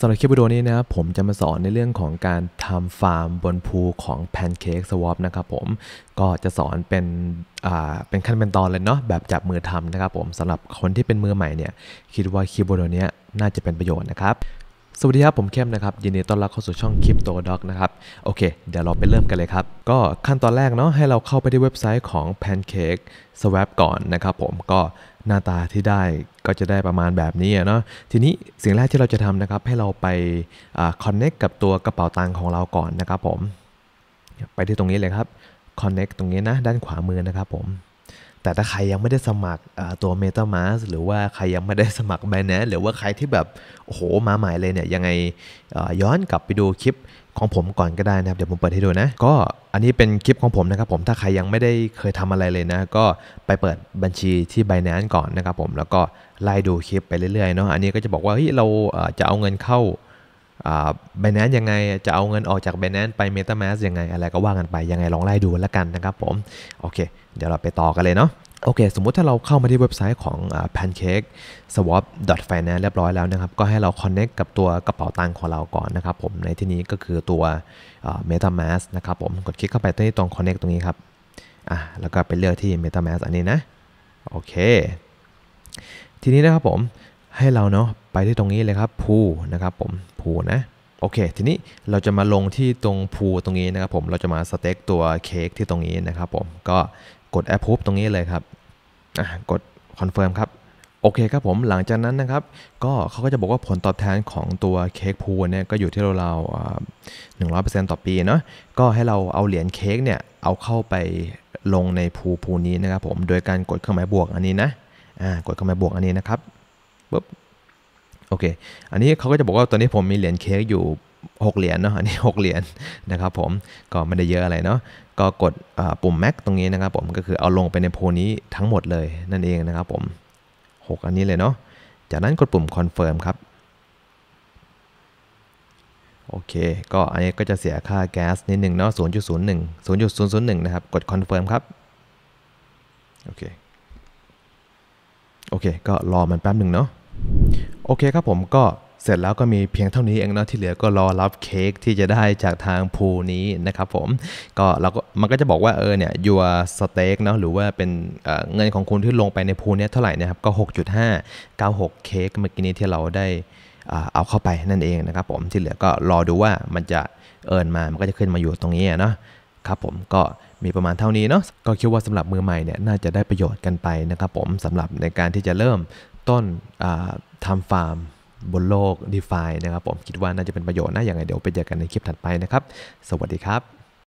สำหรับคลิปวิดีโอนี้นะครับผมจะมาสอนในเรื่องของการทำฟาร์มบนภูของแพนเค้กสวอปนะครับผมก็จะสอนเป็นอ่าเป็นขั้นเป็นตอนเลยเนาะแบบจับมือทำนะครับผมสำหรับคนที่เป็นมือใหม่เนี่ยคิดว่าคลิปวิดีโอนี้น่าจะเป็นประโยชน์นะครับสวัสดีครับ ผมเข้มนะครับ ยินดีต้อนรับเข้าสู่ช่องคลิปโตด็อกนะครับ โอเค เดี๋ยวเราไปเริ่มกันเลยครับ ก็ขั้นตอนแรกเนาะให้เราเข้าไปที่เว็บไซต์ของ Pancake Swap ก่อนนะครับผมก็หน้าตาที่ได้ก็จะได้ประมาณแบบนี้เนาะทีนี้สิ่งแรกที่เราจะทำนะครับให้เราไปาคอนเ c t กับตัวกระเป๋าตังค์ของเราก่อนนะครับผมไปที่ตรงนี้เลยครับคอนเน็ตรงนี้ นะด้านขวามือนะครับผมแต่ถ้าใครยังไม่ได้สมัครตัว MetaMask หรือว่าใครยังไม่ได้สมัครแบน a n หรือว่าใครที่แบบโอ้โหมาใหม่เลยเนี่ยยังไงย้อนกลับไปดูคลิปของผมก่อนก็ได้นะครับเดี๋ยวผมเปิดให้ดูนะก็อันนี้เป็นคลิปของผมนะครับผมถ้าใครยังไม่ได้เคยทำอะไรเลยนะ ก็ไปเปิดบัญชีที่ Binance ก่อนนะครับผมแล้วก็ไล่ดูคลิปไปเรื่อยๆเนาะอันนี้ก็จะบอกว่าเฮ้ยเราจะเอาเงินเข้าบแนนยังไงจะเอาเงินออกจากบแนนไป MetaMask ยังไง อะไรก็ว่ากันไปยังไงลองไล่ดูแล้วกันนะครับผมโอเคเดี๋ยวเราไปต่อกันเลยเนาะโอเคสมมุติถ้าเราเข้ามาที่เว็บไซต์ของ pancake swap finance เรียบร้อยแล้วนะครับ ก็ให้เราคอนเน็กกับตัวกระเป๋าตังค์ของเราก่อนนะครับ ผมในที่นี้ก็คือตัว metamask นะครับ ผมกดคลิกเข้าไปที่ตรง connect ตรงนี้ครับอ่ะแล้วก็ไปเลือกที่ metamask อันนี้นะโอเค ทีนี้นะครับผมให้เราเนาะไปที่ตรงนี้เลยครับพูนะครับผมพูนะโอเคทีนี้เราจะมาลงที่ตรงพูตรงนี้นะครับผมเราจะมาสเต็กตัวเค้กที่ตรงนี้นะครับ ผมก็กด approve ตรงนี้เลยครับกด confirm ครับ โอเคครับผมหลังจากนั้นนะครับ ก็เขาก็จะบอกว่าผลตอบแทนของตัวเค้กพูเนี่ย ก็อยู่ที่เราหนึ่งร้อยเปอร์เซ็นต์ต่อปีเนาะก็ให้เราเอาเหรียญเค้กเนี่ยเอาเข้าไปลงในพูพูนี้นะครับผมโดยการกดเครื่องหมายบวกอันนี้นะอ่ากดเครื่องหมายบวกอันนี้นะครับปุ๊บโอเคอันนี้เขาก็จะบอกว่าตอนนี้ผมมีเหรียญเค้กอยู่6เหรียญเนาะอันนี้6เหรียญนะครับผมก็ไม่ได้เยอะอะไรเนาะก็กดปุ่ม max ตรงนี้นะครับผมก็คือเอาลงไปในโพนี้ทั้งหมดเลยนั่นเองนะครับผม 6 อันนี้เลยเนาะจากนั้นกดปุ่ม confirm ครับ โอเคก็อันนี้ก็จะเสียค่าแก๊สนิดหนึ่งเนาะ0.01 0.001นะครับกด confirm ครับโอเคโอเคก็รอมันแป๊บหนึ่งเนาะโอเคครับผมก็เสร็จแล้วก็มีเพียงเท่านี้เองเนาะที่เหลือก็รอรับเค้กที่จะได้จากทางภูนี้นะครับผมก็เราก็มันก็จะบอกว่าเออเนี่ยยัวสเต็กเนาะหรือว่าเป็นเงินของคุณที่ลงไปในภูนี้เท่าไหร่นะครับก็ 6.5 96เค้กเมื่อกี้นี้ที่เราได้เอาเข้าไปนั่นเองนะครับผมที่เหลือก็รอดูว่ามันจะเอินมามันก็จะขึ้นมาอยู่ตรงนี้เนาะครับผมก็มีประมาณเท่านี้เนาะก็คิดว่าสำหรับมือใหม่เนี่ยน่าจะได้ประโยชน์กันไปนะครับผมสำหรับในการที่จะเริ่มต้นทำฟาร์มบนโลก d e f านะครับผมคิดว่าน่าจะเป็นประโยชน์นะยังไงเดี๋ยวไปเจอกันในคลิปถัดไปนะครับ สวัสดีครับ